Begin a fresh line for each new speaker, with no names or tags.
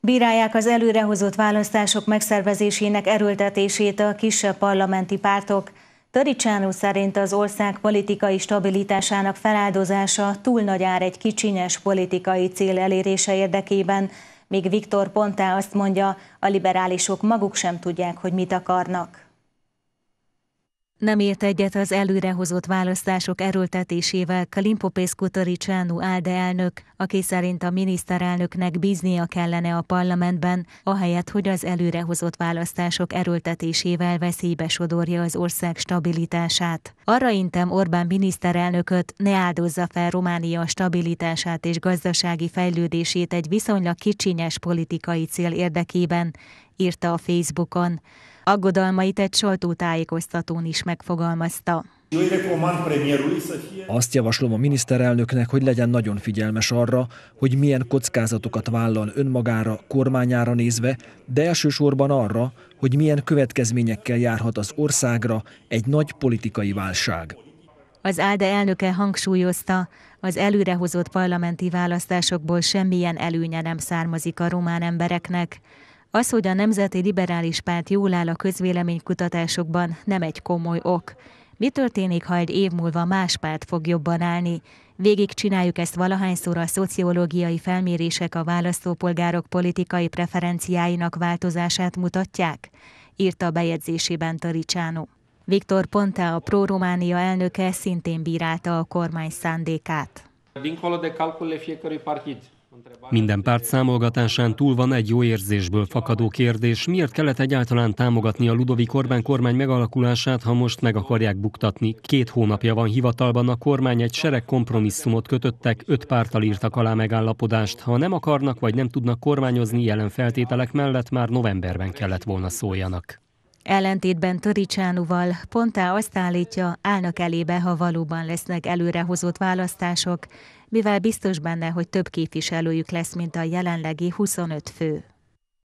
Bírálják az előrehozott választások megszervezésének erőltetését a kisebb parlamenti pártok. Taricsánó szerint az ország politikai stabilitásának feláldozása túl nagy ár egy kicsinyes politikai cél elérése érdekében, míg Viktor Pontá azt mondja, a liberálisok maguk sem tudják, hogy mit akarnak nem ért egyet az előrehozott választások erőltetésével Kalimpo Csánu Álde elnök, aki szerint a miniszterelnöknek bíznia kellene a parlamentben, ahelyett, hogy az előrehozott választások erőltetésével veszélybe sodorja az ország stabilitását. Arra intem Orbán miniszterelnököt ne áldozza fel Románia stabilitását és gazdasági fejlődését egy viszonylag kicsinyes politikai cél érdekében, írta a Facebookon. Aggodalmait egy sajtótájékoztatón is megfogalmazta.
Azt javaslom a miniszterelnöknek, hogy legyen nagyon figyelmes arra, hogy milyen kockázatokat vállal önmagára, kormányára nézve, de elsősorban arra, hogy milyen következményekkel járhat az országra egy nagy politikai válság.
Az ÁDE elnöke hangsúlyozta, az előrehozott parlamenti választásokból semmilyen előnye nem származik a román embereknek, az, hogy a Nemzeti Liberális Párt jól áll a közvéleménykutatásokban, nem egy komoly ok. Mi történik, ha egy év múlva más párt fog jobban állni? Végig csináljuk ezt valahányszor a szociológiai felmérések a választópolgárok politikai preferenciáinak változását mutatják? írta a bejegyzésében Taricsánó. Viktor Ponta, a pró románia elnöke szintén bírálta a kormány szándékát.
Dincolo de calculele fiecărui partid. Minden párt számolgatásán túl van egy jó érzésből fakadó kérdés, miért kellett egyáltalán támogatni a Ludovik Orbán kormány megalakulását, ha most meg akarják buktatni. Két hónapja van hivatalban, a kormány egy sereg kompromisszumot kötöttek, öt pártal írtak alá megállapodást. Ha nem akarnak vagy nem tudnak kormányozni jelen feltételek mellett, már novemberben kellett volna szóljanak.
Ellentétben Töricsánuval Pontá azt állítja, állnak elébe, ha valóban lesznek előrehozott választások, mivel biztos benne, hogy több képviselőjük lesz, mint a jelenlegi 25 fő.